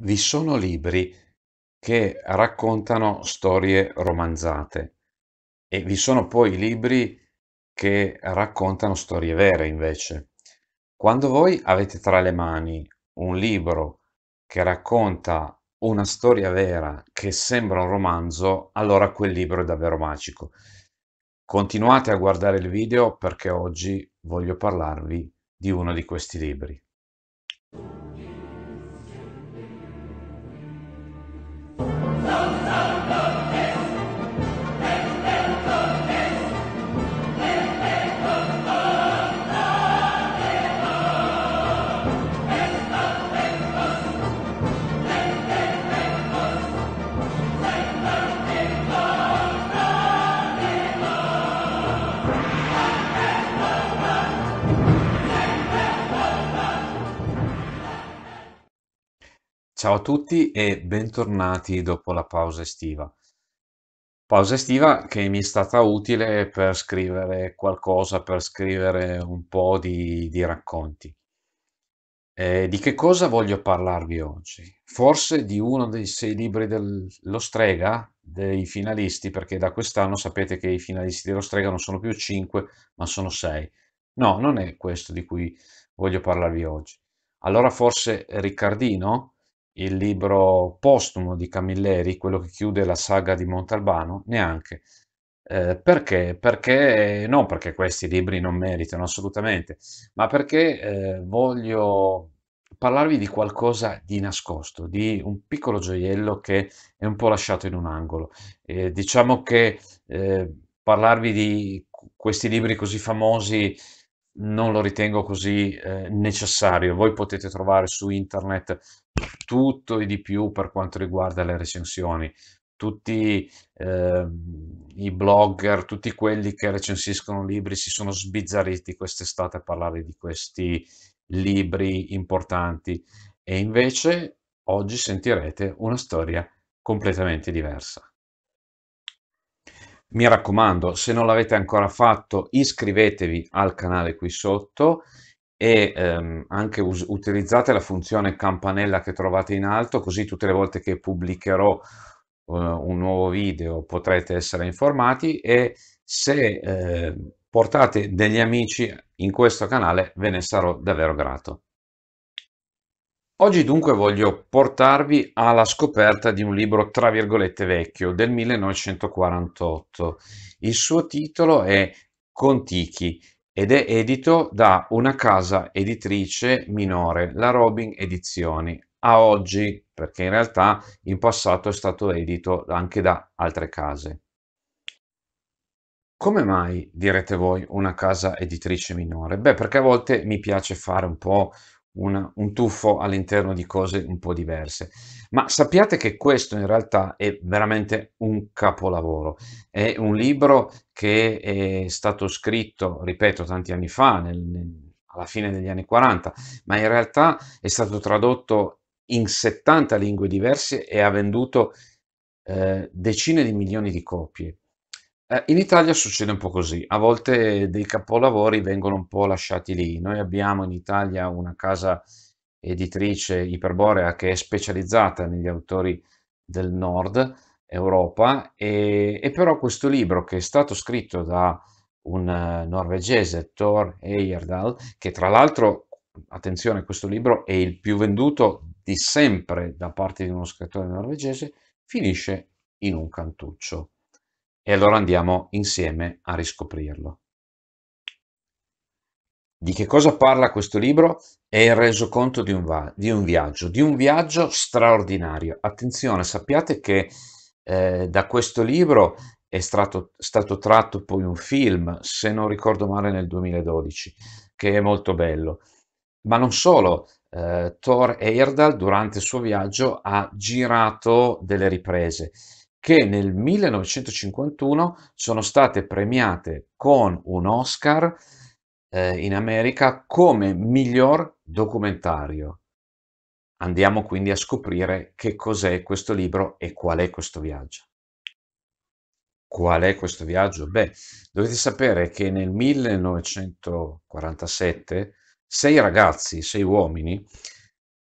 vi sono libri che raccontano storie romanzate e vi sono poi libri che raccontano storie vere invece. Quando voi avete tra le mani un libro che racconta una storia vera che sembra un romanzo, allora quel libro è davvero magico. Continuate a guardare il video perché oggi voglio parlarvi di uno di questi libri. Ciao a tutti e bentornati dopo la pausa estiva. Pausa estiva che mi è stata utile per scrivere qualcosa, per scrivere un po' di, di racconti. Eh, di che cosa voglio parlarvi oggi? Forse di uno dei sei libri dello Strega, dei finalisti, perché da quest'anno sapete che i finalisti dello Strega non sono più cinque, ma sono sei. No, non è questo di cui voglio parlarvi oggi. Allora forse Riccardino? il libro postumo di Camilleri, quello che chiude la saga di Montalbano, neanche. Eh, perché? Perché non perché questi libri non meritano assolutamente, ma perché eh, voglio parlarvi di qualcosa di nascosto, di un piccolo gioiello che è un po' lasciato in un angolo. Eh, diciamo che eh, parlarvi di questi libri così famosi non lo ritengo così eh, necessario. Voi potete trovare su internet tutto e di più per quanto riguarda le recensioni. Tutti eh, i blogger, tutti quelli che recensiscono libri si sono sbizzarriti quest'estate a parlare di questi libri importanti e invece oggi sentirete una storia completamente diversa. Mi raccomando, se non l'avete ancora fatto, iscrivetevi al canale qui sotto e ehm, anche utilizzate la funzione campanella che trovate in alto, così tutte le volte che pubblicherò eh, un nuovo video potrete essere informati e se eh, portate degli amici in questo canale ve ne sarò davvero grato. Oggi dunque voglio portarvi alla scoperta di un libro tra virgolette vecchio del 1948. Il suo titolo è Contichi ed è edito da una casa editrice minore, la Robin Edizioni, a oggi, perché in realtà in passato è stato edito anche da altre case. Come mai, direte voi, una casa editrice minore? Beh, perché a volte mi piace fare un po' una, un tuffo all'interno di cose un po' diverse. Ma sappiate che questo in realtà è veramente un capolavoro. È un libro che è stato scritto, ripeto, tanti anni fa, nel, nel, alla fine degli anni 40, ma in realtà è stato tradotto in 70 lingue diverse e ha venduto eh, decine di milioni di copie. Eh, in Italia succede un po' così, a volte dei capolavori vengono un po' lasciati lì. Noi abbiamo in Italia una casa editrice iperborea che è specializzata negli autori del nord Europa, e e però questo libro che è stato scritto da un eh, norvegese, Thor Heyerdahl, che tra l'altro, attenzione, questo libro è il più venduto di sempre da parte di uno scrittore norvegese, finisce in un cantuccio. E allora andiamo insieme a riscoprirlo. Di che cosa parla questo libro? È il resoconto di un, di un viaggio, di un viaggio straordinario. Attenzione, sappiate che eh, da questo libro è stato, stato, tratto poi un film, se non ricordo male nel 2012, che è molto bello. Ma non solo, eh, Thor Heyerdahl durante il suo viaggio ha girato delle riprese che nel 1951 sono state premiate con un Oscar eh, in America come miglior documentario. Andiamo quindi a scoprire che cos'è questo libro e qual è questo viaggio. Qual è questo viaggio? Beh, dovete sapere che nel 1947 sei ragazzi, sei uomini,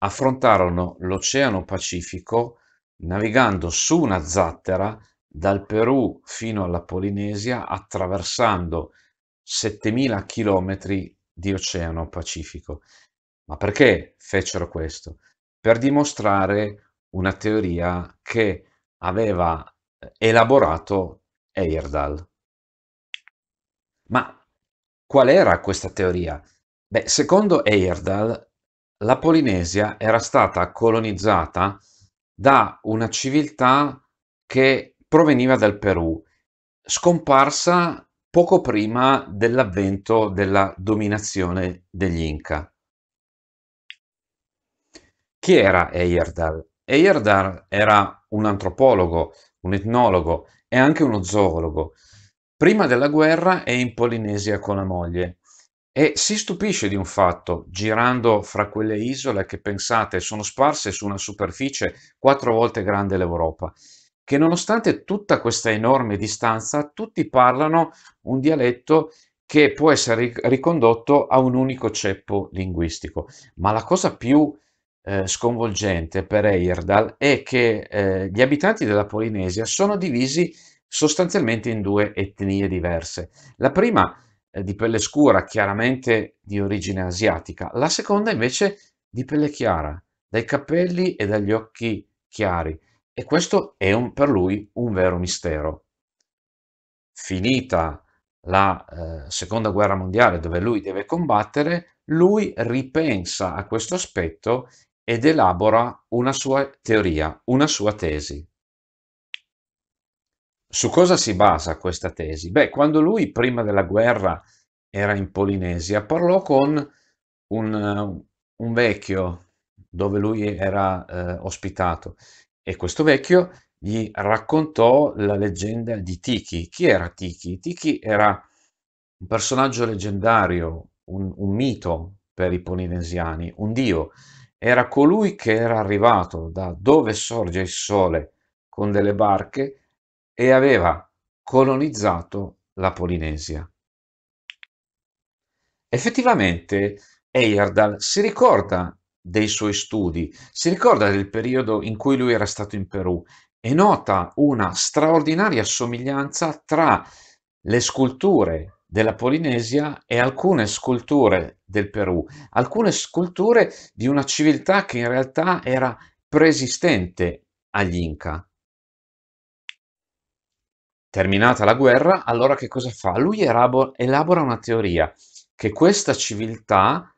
affrontarono l'Oceano Pacifico navigando su una zattera dal Perù fino alla Polinesia, attraversando 7000 km di oceano Pacifico. Ma perché fecero questo? Per dimostrare una teoria che aveva eh, elaborato Heyerdahl. Ma qual era questa teoria? Beh, secondo Heyerdahl, la Polinesia era stata colonizzata da una civiltà che proveniva dal Perù, scomparsa poco prima dell'avvento della dominazione degli Inca. Chi era Eyerdal? Eyerdal era un antropologo, un etnologo e anche uno zoologo. Prima della guerra è in Polinesia con la moglie e si stupisce di un fatto, girando fra quelle isole che pensate sono sparse su una superficie quattro volte grande l'Europa, che nonostante tutta questa enorme distanza, tutti parlano un dialetto che può essere ricondotto a un unico ceppo linguistico. Ma la cosa più eh, sconvolgente per Eirdal è che eh, gli abitanti della Polinesia sono divisi sostanzialmente in due etnie diverse. La prima è eh, di pelle scura, chiaramente di origine asiatica, la seconda invece di pelle chiara, dai capelli e dagli occhi chiari. E questo è un, per lui un vero mistero. Finita la eh, seconda guerra mondiale dove lui deve combattere, lui ripensa a questo aspetto ed elabora una sua teoria, una sua tesi. Su cosa si basa questa tesi? Beh, quando lui prima della guerra era in Polinesia, parlò con un, eh, un vecchio dove lui era eh, ospitato e questo vecchio gli raccontò la leggenda di Tiki. Chi era Tiki? Tiki era un personaggio leggendario, un, un mito per i polinesiani, un dio. Era colui che era arrivato da dove sorge il sole con delle barche e aveva colonizzato la Polinesia. Effettivamente Heyerdahl si ricorda dei suoi studi, si ricorda del periodo in cui lui era stato in Perù e nota una straordinaria somiglianza tra le sculture della Polinesia e alcune sculture del Perù, alcune sculture di una civiltà che in realtà era preesistente agli Inca. Terminata la guerra, allora che cosa fa? Lui elabora una teoria che questa civiltà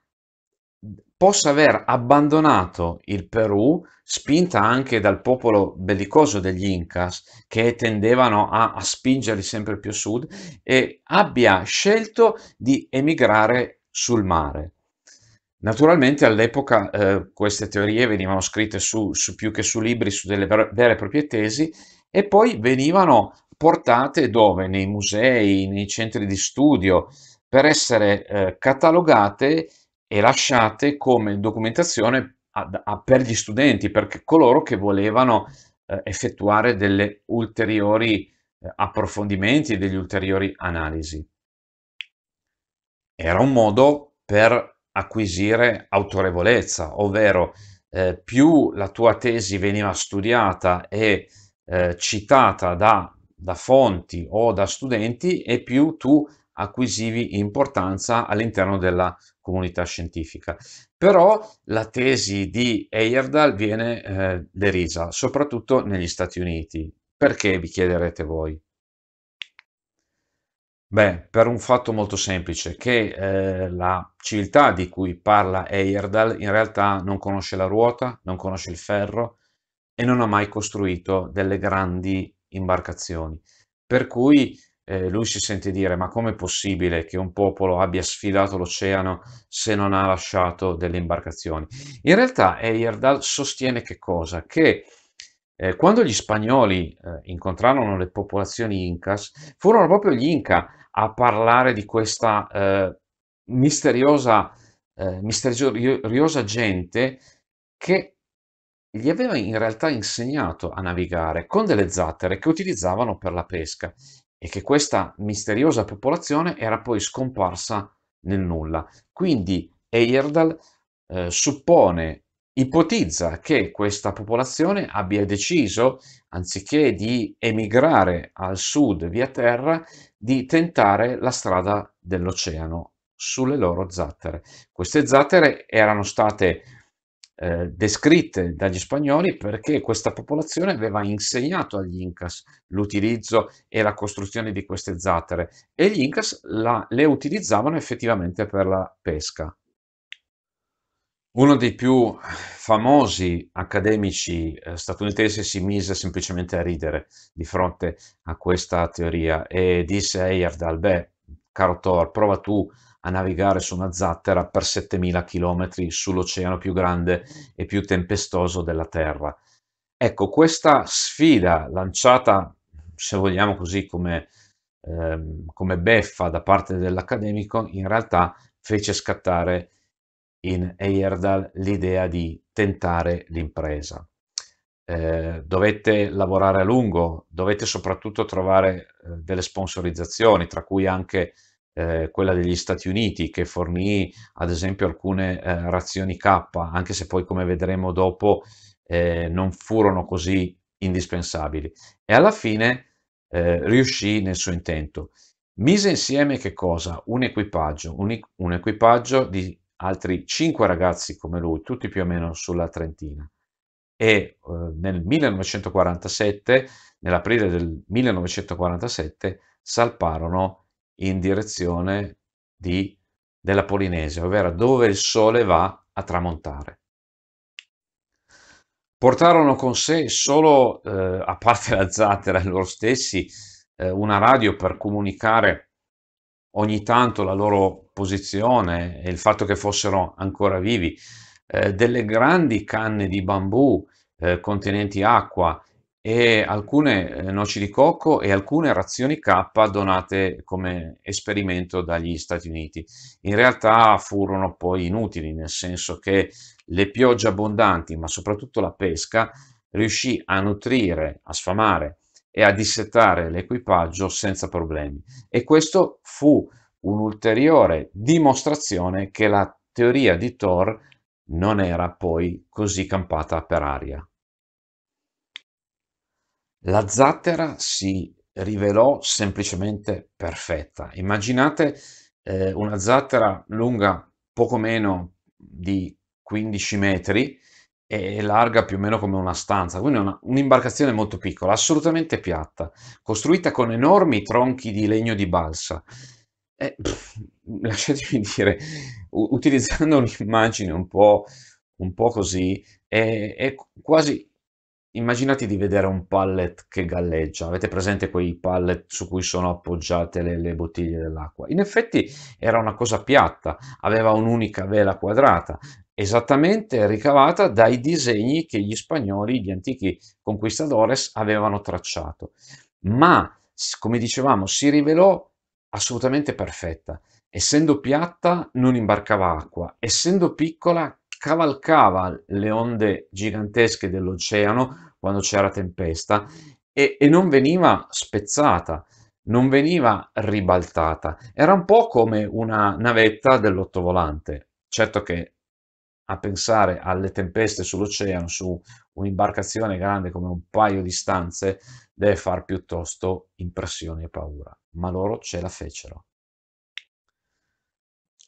possa aver abbandonato il Perù, spinta anche dal popolo bellicoso degli Incas, che tendevano a, a spingerli sempre più a sud, e abbia scelto di emigrare sul mare. Naturalmente all'epoca eh, queste teorie venivano scritte su, su, più che su libri, su delle vere e proprie tesi, e poi venivano portate dove? Nei musei, nei centri di studio, per essere eh, catalogate e lasciate come documentazione a, a, per gli studenti, per coloro che volevano eh, effettuare delle ulteriori eh, approfondimenti e degli ulteriori analisi. Era un modo per acquisire autorevolezza, ovvero eh, più la tua tesi veniva studiata e eh, citata da da fonti o da studenti e più tu acquisivi importanza all'interno della comunità scientifica. Però la tesi di Heyerdahl viene eh, derisa, soprattutto negli Stati Uniti. Perché vi chiederete voi? Beh, per un fatto molto semplice, che eh, la civiltà di cui parla Heyerdahl in realtà non conosce la ruota, non conosce il ferro e non ha mai costruito delle grandi imbarcazioni. Per cui eh, lui si sente dire: Ma com'è possibile che un popolo abbia sfidato l'oceano se non ha lasciato delle imbarcazioni? In realtà, Eyerdal sostiene che cosa? Che eh, quando gli spagnoli eh, incontrarono le popolazioni incas, furono proprio gli inca a parlare di questa eh, misteriosa, eh, misteriosa gente che gli aveva in realtà insegnato a navigare con delle zattere che utilizzavano per la pesca e che questa misteriosa popolazione era poi scomparsa nel nulla. Quindi Eyerdal eh, suppone, ipotizza che questa popolazione abbia deciso, anziché di emigrare al sud via terra, di tentare la strada dell'oceano sulle loro zattere. Queste zattere erano state eh, descritte dagli spagnoli perché questa popolazione aveva insegnato agli Incas l'utilizzo e la costruzione di queste zattere e gli Incas la, le utilizzavano effettivamente per la pesca. Uno dei più famosi accademici eh, statunitensi si mise semplicemente a ridere di fronte a questa teoria e disse a Eyerdal, beh, caro Thor, prova tu a navigare su una zattera per 7000 km sull'oceano più grande e più tempestoso della Terra. Ecco, questa sfida lanciata, se vogliamo così, come, ehm, come beffa da parte dell'accademico, in realtà fece scattare in Eyerdal l'idea di tentare l'impresa. Eh, dovette lavorare a lungo, dovete soprattutto trovare eh, delle sponsorizzazioni, tra cui anche eh, quella degli Stati Uniti che fornì ad esempio alcune eh, razioni K, anche se poi come vedremo dopo eh, non furono così indispensabili. E alla fine eh, riuscì nel suo intento. Mise insieme che cosa? Un equipaggio, un, un equipaggio di altri cinque ragazzi come lui, tutti più o meno sulla Trentina. E eh, nel 1947, nell'aprile del 1947, salparono in direzione di, della Polinesia, ovvero dove il sole va a tramontare. Portarono con sé solo, eh, a parte la zattera loro stessi, eh, una radio per comunicare ogni tanto la loro posizione e il fatto che fossero ancora vivi, eh, delle grandi canne di bambù eh, contenenti acqua, e alcune eh, noci di cocco e alcune razioni K donate come esperimento dagli Stati Uniti. In realtà furono poi inutili, nel senso che le piogge abbondanti, ma soprattutto la pesca, riuscì a nutrire, a sfamare e a dissettare l'equipaggio senza problemi. E questo fu un'ulteriore dimostrazione che la teoria di Thor non era poi così campata per aria. La zattera si rivelò semplicemente perfetta. Immaginate eh, una zattera lunga poco meno di 15 metri e larga più o meno come una stanza, quindi una, un'imbarcazione molto piccola, assolutamente piatta, costruita con enormi tronchi di legno di balsa. E, pff, lasciatemi dire, utilizzando un'immagine un po', un po così, è, è quasi immaginate di vedere un pallet che galleggia, avete presente quei pallet su cui sono appoggiate le, le bottiglie dell'acqua? In effetti era una cosa piatta, aveva un'unica vela quadrata, esattamente ricavata dai disegni che gli spagnoli, gli antichi conquistadores, avevano tracciato. Ma, come dicevamo, si rivelò assolutamente perfetta. Essendo piatta non imbarcava acqua, essendo piccola scavalcava le onde gigantesche dell'oceano quando c'era tempesta e, e non veniva spezzata, non veniva ribaltata. Era un po' come una navetta dell'ottovolante. Certo che a pensare alle tempeste sull'oceano, su un'imbarcazione grande come un paio di stanze, deve far piuttosto impressione e paura. Ma loro ce la fecero.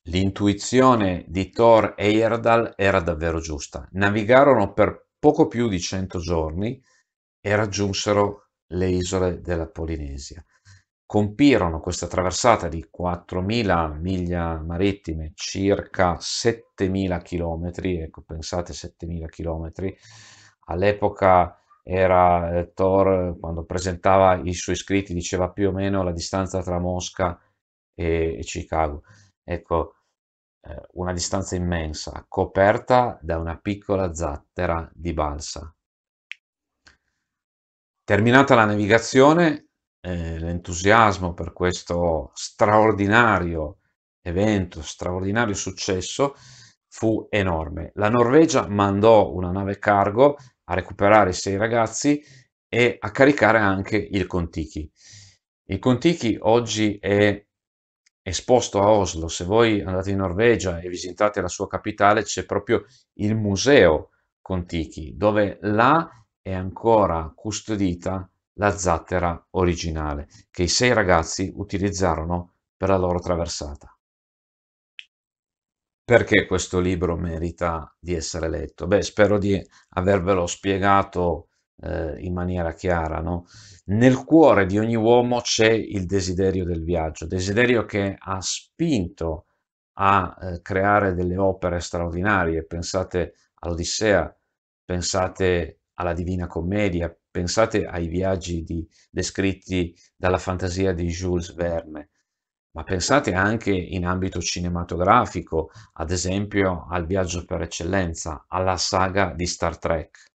L'intuizione di Thor e Heyerdahl era davvero giusta. Navigarono per poco più di 100 giorni e raggiunsero le isole della Polinesia. Compirono questa traversata di 4.000 miglia marittime, circa 7.000 chilometri, ecco, pensate 7.000 chilometri. All'epoca era eh, Thor, quando presentava i suoi scritti, diceva più o meno la distanza tra Mosca e, e Chicago. Ecco, eh, una distanza immensa, coperta da una piccola zattera di balsa. Terminata la navigazione, eh, l'entusiasmo per questo straordinario evento, straordinario successo, fu enorme. La Norvegia mandò una nave cargo a recuperare i sei ragazzi e a caricare anche il Contichi. Il Contichi oggi è esposto a Oslo. Se voi andate in Norvegia e visitate la sua capitale, c'è proprio il museo Contichi, dove là è ancora custodita la zattera originale che i sei ragazzi utilizzarono per la loro traversata. Perché questo libro merita di essere letto? Beh, spero di avervelo spiegato eh, in maniera chiara, no? Nel cuore di ogni uomo c'è il desiderio del viaggio, desiderio che ha spinto a eh, creare delle opere straordinarie. Pensate all'Odissea, pensate alla Divina Commedia, pensate ai viaggi di, descritti dalla fantasia di Jules Verne, ma pensate anche in ambito cinematografico, ad esempio al viaggio per eccellenza, alla saga di Star Trek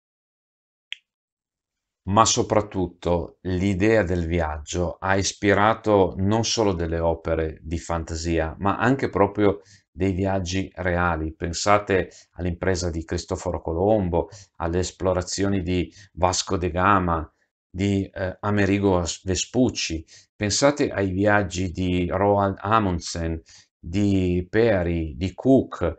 ma soprattutto l'idea del viaggio ha ispirato non solo delle opere di fantasia, ma anche proprio dei viaggi reali. Pensate all'impresa di Cristoforo Colombo, alle esplorazioni di Vasco de Gama, di eh, Amerigo Vespucci, pensate ai viaggi di Roald Amundsen, di Perry, di Cook,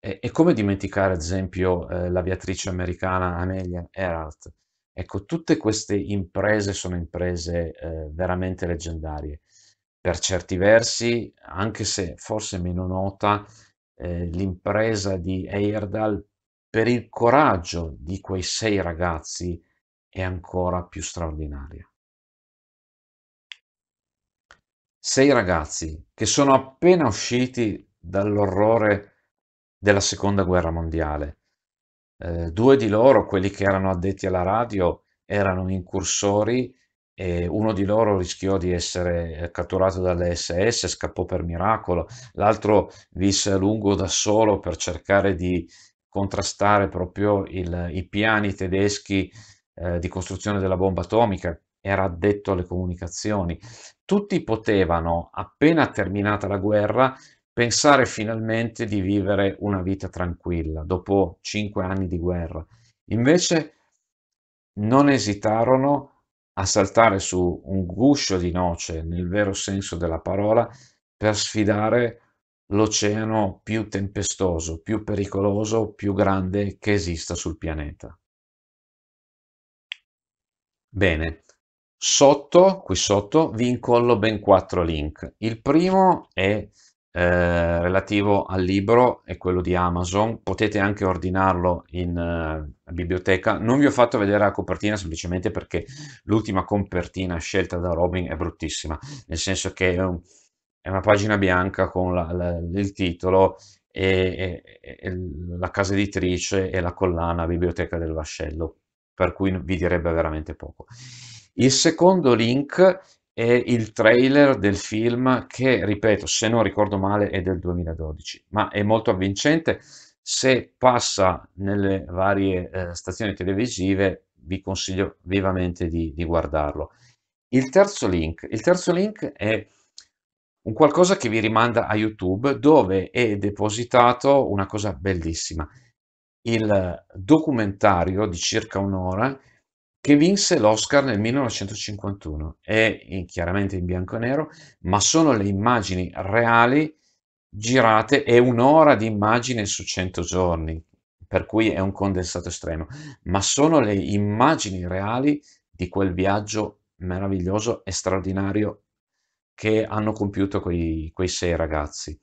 e, come dimenticare ad esempio eh, l'aviatrice americana Amelia Earhart Ecco, tutte queste imprese sono imprese eh, veramente leggendarie. Per certi versi, anche se forse meno nota, eh, l'impresa di Eirdal per il coraggio di quei sei ragazzi è ancora più straordinaria. Sei ragazzi che sono appena usciti dall'orrore della seconda guerra mondiale eh, due di loro, quelli che erano addetti alla radio, erano incursori e uno di loro rischiò di essere eh, catturato dalle SS, scappò per miracolo, l'altro visse a lungo da solo per cercare di contrastare proprio il, i piani tedeschi eh, di costruzione della bomba atomica, era addetto alle comunicazioni. Tutti potevano, appena terminata la guerra, pensare finalmente di vivere una vita tranquilla dopo cinque anni di guerra. Invece non esitarono a saltare su un guscio di noce, nel vero senso della parola, per sfidare l'oceano più tempestoso, più pericoloso, più grande che esista sul pianeta. Bene, sotto, qui sotto, vi incollo ben quattro link. Il primo è eh, relativo al libro è quello di Amazon, potete anche ordinarlo in eh, biblioteca. Non vi ho fatto vedere la copertina semplicemente perché l'ultima copertina scelta da Robin è bruttissima, nel senso che è, una pagina bianca con la, la, il titolo e, e, e, la casa editrice e la collana Biblioteca del Vascello, per cui vi direbbe veramente poco. Il secondo link è il trailer del film che, ripeto, se non ricordo male è del 2012, ma è molto avvincente. Se passa nelle varie eh, stazioni televisive vi consiglio vivamente di, di guardarlo. Il terzo link, il terzo link è un qualcosa che vi rimanda a YouTube dove è depositato una cosa bellissima, il documentario di circa un'ora che vinse l'Oscar nel 1951. È in, eh, chiaramente in bianco e nero, ma sono le immagini reali girate, è un'ora di immagine su 100 giorni, per cui è un condensato estremo, ma sono le immagini reali di quel viaggio meraviglioso e straordinario che hanno compiuto quei, quei sei ragazzi.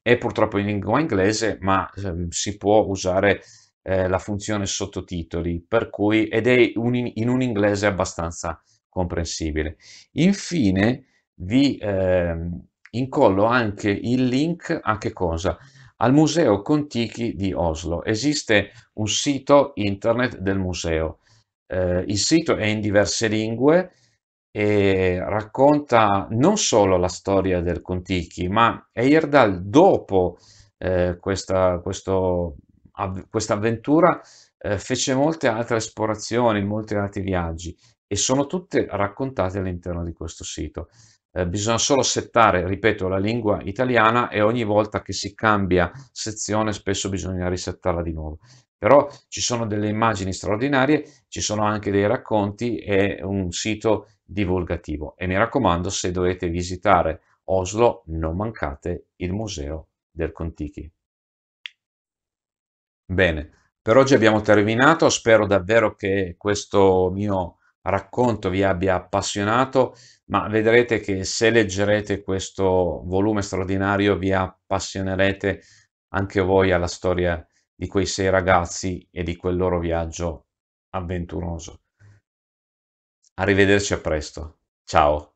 È purtroppo in lingua inglese, ma eh, si può usare eh, la funzione sottotitoli, per cui, ed è un, in un inglese abbastanza comprensibile. Infine vi eh, incollo anche il link a che cosa? Al Museo Contichi di Oslo. Esiste un sito internet del museo. Eh, il sito è in diverse lingue e racconta non solo la storia del Contichi, ma Eirdal dopo eh, questa, questo av questa avventura eh, fece molte altre esplorazioni, molti altri viaggi e sono tutte raccontate all'interno di questo sito. Eh, bisogna solo settare, ripeto, la lingua italiana e ogni volta che si cambia sezione spesso bisogna risettarla di nuovo. Però ci sono delle immagini straordinarie, ci sono anche dei racconti e un sito divulgativo. E mi raccomando, se dovete visitare Oslo, non mancate il Museo del Contichi. Bene, per oggi abbiamo terminato, spero davvero che questo mio racconto vi abbia appassionato, ma vedrete che se leggerete questo volume straordinario vi appassionerete anche voi alla storia di quei sei ragazzi e di quel loro viaggio avventuroso. Arrivederci a presto, ciao!